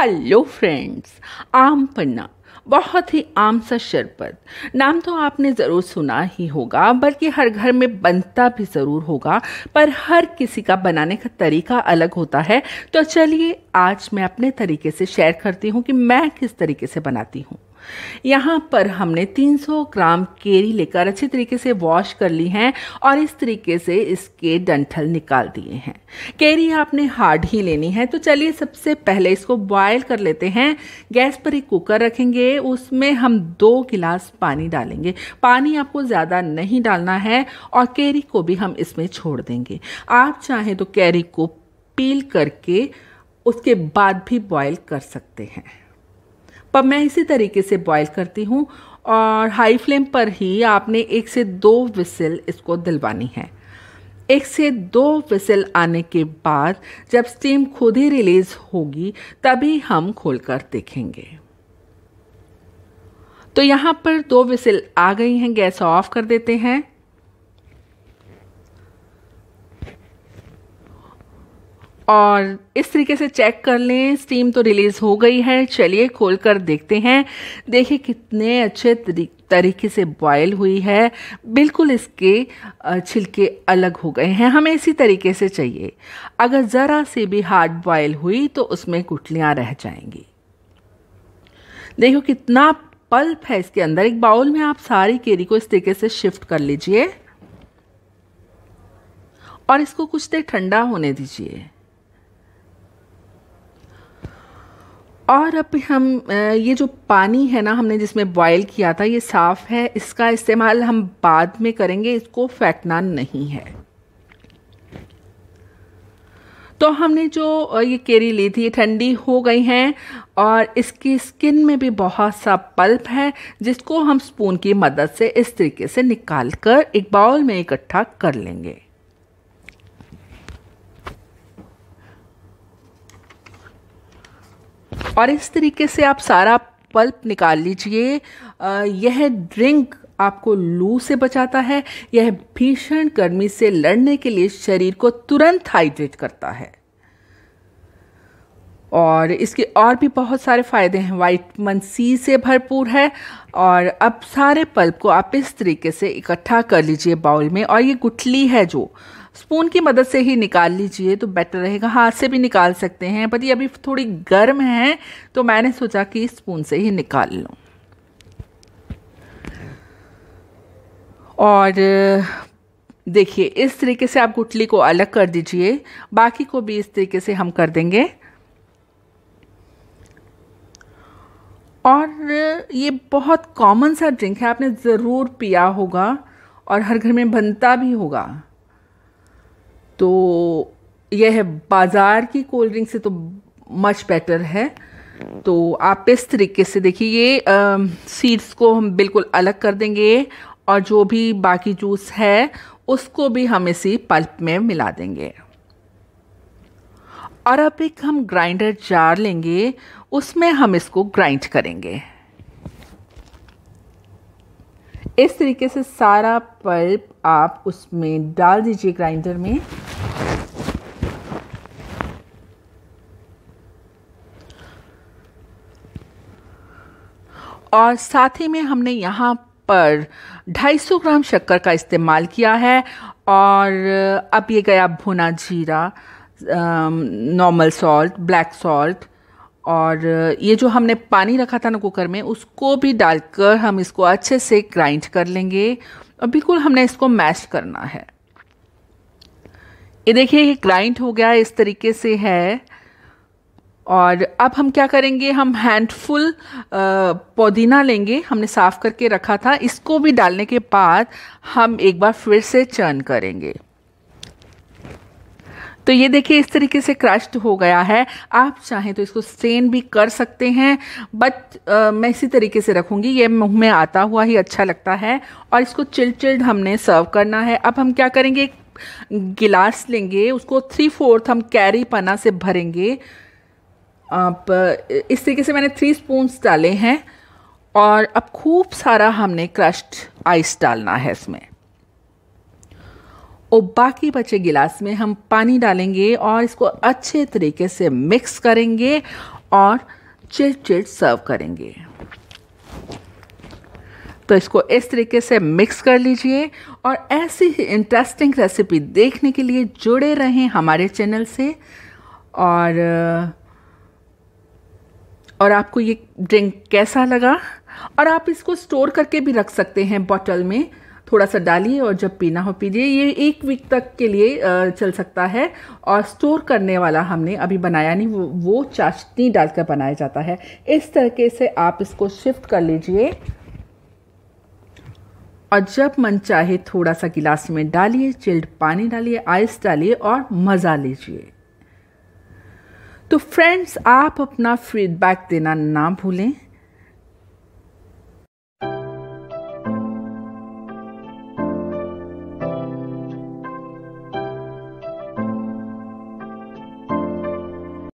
hello friends आम पन्ना बहुत ही आम सा शरबत नाम तो आपने ज़रूर सुना ही होगा बल्कि हर घर में बनता भी ज़रूर होगा पर हर किसी का बनाने का तरीका अलग होता है तो चलिए आज मैं अपने तरीके से शेयर करती हूँ कि मैं किस तरीके से बनाती हूँ यहाँ पर हमने 300 ग्राम केरी लेकर अच्छे तरीके से वॉश कर ली हैं और इस तरीके से इसके डंठल निकाल दिए हैं केरी आपने हार्ड ही लेनी है तो चलिए सबसे पहले इसको बॉयल कर लेते हैं गैस पर एक कुकर रखेंगे उसमें हम दो गिलास पानी डालेंगे पानी आपको ज़्यादा नहीं डालना है और कैरी को भी हम इसमें छोड़ देंगे आप चाहें तो कैरी को पील करके उसके बाद भी बॉयल कर सकते हैं पर मैं इसी तरीके से बॉईल करती हूँ और हाई फ्लेम पर ही आपने एक से दो विसल इसको दिलवानी है एक से दो विसल आने के बाद जब स्टीम खुद ही रिलीज़ होगी तभी हम खोलकर देखेंगे तो यहाँ पर दो विसल आ गई हैं गैस ऑफ कर देते हैं और इस तरीके से चेक कर लें स्टीम तो रिलीज़ हो गई है चलिए खोल कर देखते हैं देखिए कितने अच्छे तरीके से बॉयल हुई है बिल्कुल इसके छिलके अलग हो गए हैं हमें इसी तरीके से चाहिए अगर ज़रा से भी हार्ड बॉयल हुई तो उसमें गुटलियाँ रह जाएंगी देखो कितना पल्प है इसके अंदर एक बाउल में आप सारी केरी को इस तरीके से शिफ्ट कर लीजिए और इसको कुछ देर ठंडा होने दीजिए और अब हम ये जो पानी है ना हमने जिसमें बॉयल किया था ये साफ़ है इसका इस्तेमाल हम बाद में करेंगे इसको फेंटना नहीं है तो हमने जो ये केरी ली थी ये ठंडी हो गई हैं और इसकी स्किन में भी बहुत सा पल्प है जिसको हम स्पून की मदद से इस तरीके से निकाल कर एक बाउल में इकट्ठा कर लेंगे और इस तरीके से आप सारा पल्प निकाल लीजिए यह ड्रिंक आपको लू से बचाता है यह भीषण गर्मी से लड़ने के लिए शरीर को तुरंत हाइड्रेट करता है और इसके और भी बहुत सारे फ़ायदे हैं वाइटमन सी से भरपूर है और अब सारे पल्प को आप इस तरीके से इकट्ठा कर लीजिए बाउल में और ये गुठली है जो स्पून की मदद से ही निकाल लीजिए तो बेटर रहेगा हाथ से भी निकाल सकते हैं पर ये अभी थोड़ी गर्म है तो मैंने सोचा कि स्पून से ही निकाल लूँ और देखिए इस तरीके से आप गुटली को अलग कर दीजिए बाकी को भी इस तरीके से हम कर देंगे और ये बहुत कॉमन सा ड्रिंक है आपने ज़रूर पिया होगा और हर घर में बनता भी होगा तो यह है बाज़ार की कोल्ड ड्रिंक से तो मच बेटर है तो आप इस तरीके से देखिए ये सीड्स को हम बिल्कुल अलग कर देंगे और जो भी बाकी जूस है उसको भी हम इसी पल्प में मिला देंगे और अब एक हम ग्राइंडर जार लेंगे उसमें हम इसको ग्राइंड करेंगे इस तरीके से सारा पल्प आप उसमें डाल दीजिए ग्राइंडर में और साथ ही में हमने यहाँ पर 250 ग्राम शक्कर का इस्तेमाल किया है और अब ये गया भुना जीरा नॉर्मल सॉल्ट ब्लैक सॉल्ट और ये जो हमने पानी रखा था ना कुकर में उसको भी डालकर हम इसको अच्छे से ग्राइंड कर लेंगे और बिल्कुल हमने इसको मैश करना है ये देखिए ये ग्राइंड हो गया इस तरीके से है और अब हम क्या करेंगे हम हैंडफुल पुदीना लेंगे हमने साफ़ करके रखा था इसको भी डालने के बाद हम एक बार फिर से चर्न करेंगे तो ये देखिए इस तरीके से क्रश्ड हो गया है आप चाहें तो इसको स्टेन भी कर सकते हैं बट मैं इसी तरीके से रखूंगी ये मुँह में आता हुआ ही अच्छा लगता है और इसको चिल्ड चिल्ड हमने सर्व करना है अब हम क्या करेंगे गिलास लेंगे उसको थ्री फोर्थ हम कैरी पना से भरेंगे आप इस तरीके से मैंने थ्री स्पून डाले हैं और अब खूब सारा हमने क्रश्ड आइस डालना है इसमें और बाकी बचे गिलास में हम पानी डालेंगे और इसको अच्छे तरीके से मिक्स करेंगे और चिट चिट सर्व करेंगे तो इसको इस तरीके से मिक्स कर लीजिए और ऐसी ही इंटरेस्टिंग रेसिपी देखने के लिए जुड़े रहें हमारे चैनल से और और आपको ये ड्रिंक कैसा लगा और आप इसको स्टोर करके भी रख सकते हैं बॉटल में थोड़ा सा डालिए और जब पीना हो पीजिए ये एक वीक तक के लिए चल सकता है और स्टोर करने वाला हमने अभी बनाया नहीं वो वो चाशनी डालकर बनाया जाता है इस तरीके से आप इसको शिफ्ट कर लीजिए और जब मन चाहे थोड़ा सा गिलास में डालिए चिल्ड पानी डालिए आइस डालिए और मज़ा लीजिए तो फ्रेंड्स आप अपना फीडबैक देना ना भूलें